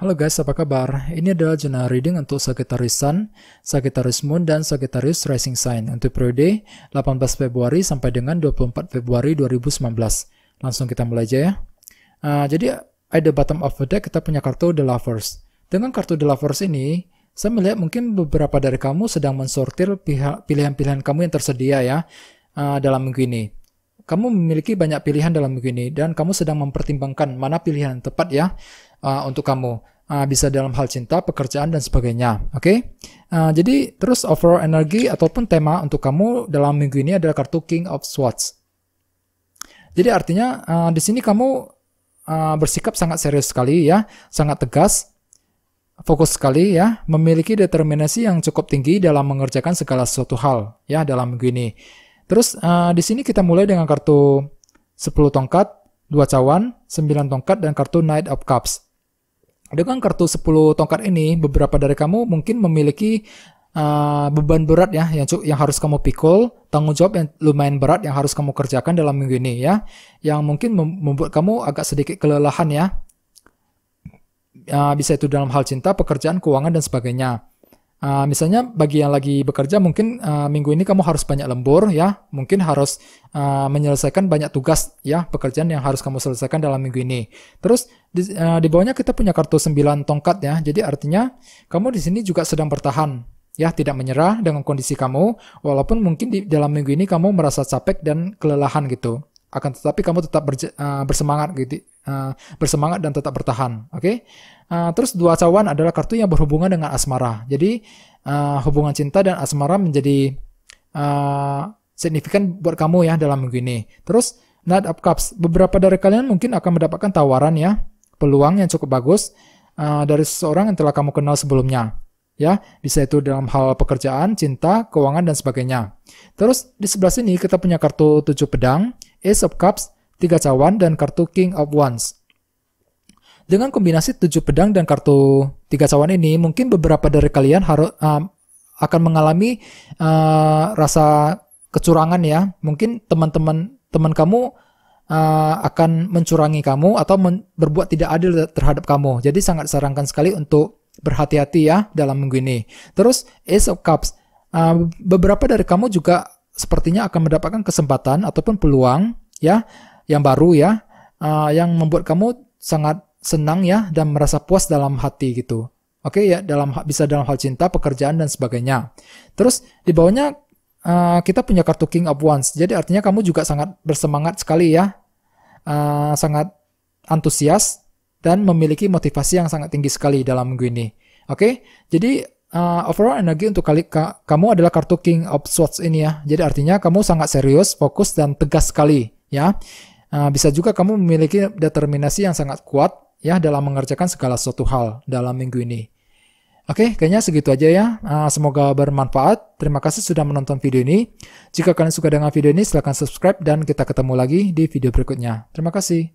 Halo guys, apa kabar? Ini adalah jurnal reading untuk Sagittarius Sun, Sagittarius Moon, dan Sagittarius Rising Sign untuk periode 18 Februari sampai dengan 24 Februari 2019. Langsung kita mulai aja ya. Uh, jadi, at the bottom of the deck kita punya kartu The Lovers. Dengan kartu The Lovers ini, saya melihat mungkin beberapa dari kamu sedang mensortir pilihan-pilihan kamu yang tersedia ya uh, dalam minggu ini. Kamu memiliki banyak pilihan dalam minggu ini dan kamu sedang mempertimbangkan mana pilihan yang tepat ya uh, untuk kamu. Uh, bisa dalam hal cinta, pekerjaan dan sebagainya. Oke, okay? uh, jadi terus overall energi ataupun tema untuk kamu dalam minggu ini adalah kartu King of Swords. Jadi artinya uh, di sini kamu uh, bersikap sangat serius sekali ya, sangat tegas, fokus sekali ya, memiliki determinasi yang cukup tinggi dalam mengerjakan segala sesuatu hal ya dalam minggu ini. Terus uh, di sini kita mulai dengan kartu 10 tongkat, 2 cawan, 9 tongkat, dan kartu Knight of Cups. Dengan kartu 10 tongkat ini, beberapa dari kamu mungkin memiliki uh, beban berat ya yang, yang harus kamu pikul, tanggung jawab yang lumayan berat yang harus kamu kerjakan dalam minggu ini ya, yang mungkin membuat kamu agak sedikit kelelahan ya. Uh, bisa itu dalam hal cinta, pekerjaan, keuangan, dan sebagainya. Uh, misalnya bagi yang lagi bekerja mungkin uh, minggu ini kamu harus banyak lembur ya, mungkin harus uh, menyelesaikan banyak tugas ya, pekerjaan yang harus kamu selesaikan dalam minggu ini. Terus di, uh, di bawahnya kita punya kartu 9 tongkat ya. Jadi artinya kamu di sini juga sedang bertahan ya, tidak menyerah dengan kondisi kamu walaupun mungkin di dalam minggu ini kamu merasa capek dan kelelahan gitu akan tetapi kamu tetap uh, bersemangat gitu uh, bersemangat dan tetap bertahan oke okay? uh, eh, terus dua cawan adalah kartu yang berhubungan dengan asmara jadi uh, hubungan cinta dan asmara menjadi uh, signifikan buat kamu ya dalam minggu ini terus Knight of Cups beberapa dari kalian mungkin akan mendapatkan tawaran ya peluang yang cukup bagus uh, dari seseorang yang telah kamu kenal sebelumnya ya bisa itu dalam hal pekerjaan, cinta, keuangan dan sebagainya. Terus di sebelah sini kita punya kartu tujuh pedang Ace of Cups, tiga cawan, dan kartu King of Wands. Dengan kombinasi tujuh pedang dan kartu tiga cawan ini, mungkin beberapa dari kalian harus um, akan mengalami uh, rasa kecurangan ya. Mungkin teman-teman teman kamu uh, akan mencurangi kamu atau men berbuat tidak adil terhadap kamu. Jadi sangat sarankan sekali untuk berhati-hati ya dalam minggu ini. Terus Ace of Cups, uh, beberapa dari kamu juga sepertinya akan mendapatkan kesempatan ataupun peluang ya yang baru ya uh, yang membuat kamu sangat senang ya dan merasa puas dalam hati gitu. Oke okay, ya dalam bisa dalam hal cinta, pekerjaan dan sebagainya. Terus di bawahnya uh, kita punya kartu King of Wands. Jadi artinya kamu juga sangat bersemangat sekali ya. Uh, sangat antusias dan memiliki motivasi yang sangat tinggi sekali dalam minggu ini. Oke? Okay? Jadi uh, overall energi untuk kali ka, kamu adalah kartu King of Swords ini ya. Jadi artinya kamu sangat serius, fokus dan tegas sekali ya. Uh, bisa juga kamu memiliki determinasi yang sangat kuat ya dalam mengerjakan segala sesuatu hal dalam minggu ini. Oke, okay, kayaknya segitu aja ya. Uh, semoga bermanfaat. Terima kasih sudah menonton video ini. Jika kalian suka dengan video ini, silahkan subscribe dan kita ketemu lagi di video berikutnya. Terima kasih.